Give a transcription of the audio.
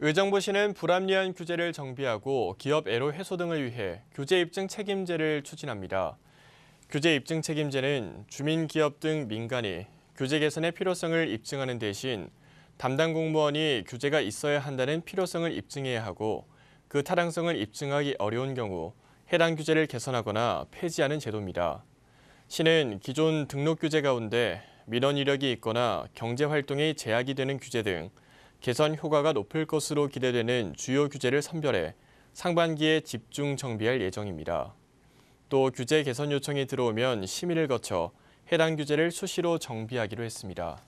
의정부시는 불합리한 규제를 정비하고 기업 애로 해소 등을 위해 규제 입증 책임제를 추진합니다. 규제 입증 책임제는 주민, 기업 등 민간이 규제 개선의 필요성을 입증하는 대신 담당 공무원이 규제가 있어야 한다는 필요성을 입증해야 하고 그 타당성을 입증하기 어려운 경우 해당 규제를 개선하거나 폐지하는 제도입니다. 시는 기존 등록 규제 가운데 민원 이력이 있거나 경제 활동이 제약이 되는 규제 등 개선 효과가 높을 것으로 기대되는 주요 규제를 선별해 상반기에 집중 정비할 예정입니다. 또 규제 개선 요청이 들어오면 심의를 거쳐 해당 규제를 수시로 정비하기로 했습니다.